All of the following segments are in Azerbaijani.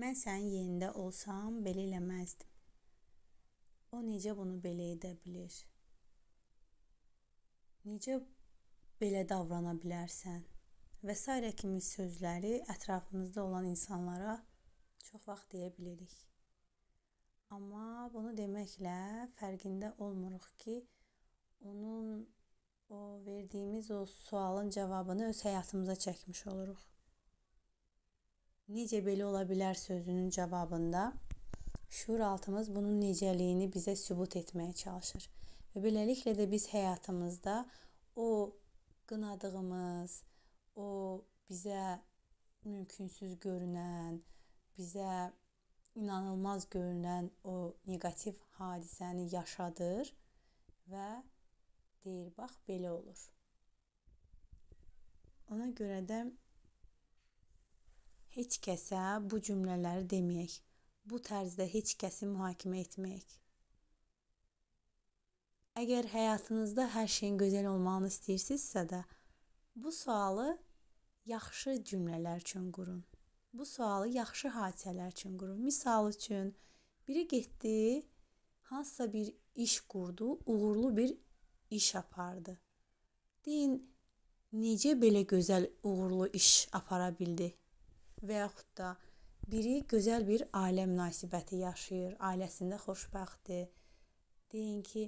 Mən sənin yerində olsam belə eləməzdim. O necə bunu belə edə bilər? Necə belə davrana bilərsən? Və s. kimi sözləri ətrafımızda olan insanlara çox vaxt deyə bilərik. Amma bunu deməklə fərqində olmuruq ki, onun o verdiyimiz o sualın cavabını öz həyatımıza çəkmiş oluruq necə belə ola bilər sözünün cavabında şüuraltımız bunun necəliyini bizə sübut etməyə çalışır. Və beləliklə də biz həyatımızda o qınadığımız, o bizə mümkünsüz görünən, bizə inanılmaz görünən o neqativ hadisəni yaşadır və deyir bax belə olur. Ona görə də heç kəsə bu cümlələri deməyək. Bu tərzdə heç kəsi mühakimə etməyək. Əgər həyatınızda hər şeyin gözəl olmağını istəyirsinizsə də, bu sualı yaxşı cümlələr üçün qurun. Bu sualı yaxşı hadisələr üçün qurun. Misal üçün, biri getdi, hansısa bir iş qurdu, uğurlu bir iş apardı. Deyin, necə belə gözəl uğurlu iş apara bildi? və yaxud da biri gözəl bir ailə münasibəti yaşayır, ailəsində xoşbəxtdir. Deyin ki,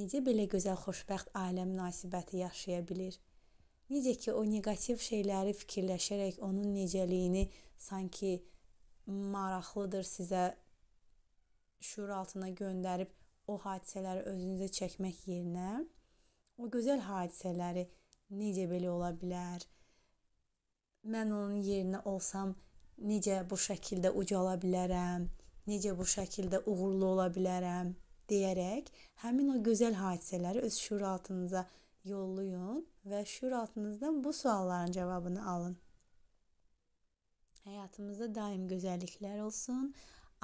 necə belə gözəl xoşbəxt ailə münasibəti yaşaya bilər? Necə ki, o neqativ şeyləri fikirləşərək onun necəliyini sanki maraqlıdır sizə şüur altına göndərib o hadisələri özünüzə çəkmək yerinə o gözəl hadisələri necə belə ola bilər? mən onun yerinə olsam necə bu şəkildə ucala bilərəm, necə bu şəkildə uğurlu ola bilərəm deyərək həmin o gözəl hadisələri öz şüur altınıza yollayın və şüur altınızdan bu sualların cavabını alın. Həyatımızda daim gözəlliklər olsun.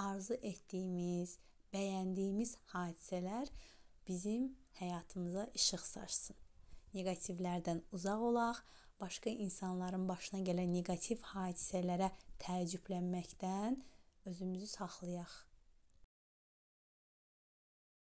Arzu etdiyimiz, bəyəndiyimiz hadisələr bizim həyatımıza işıq saçsın. Neqativlərdən uzaq olaq başqa insanların başına gələn neqativ hadisələrə təəccüblənməkdən özümüzü saxlayaq.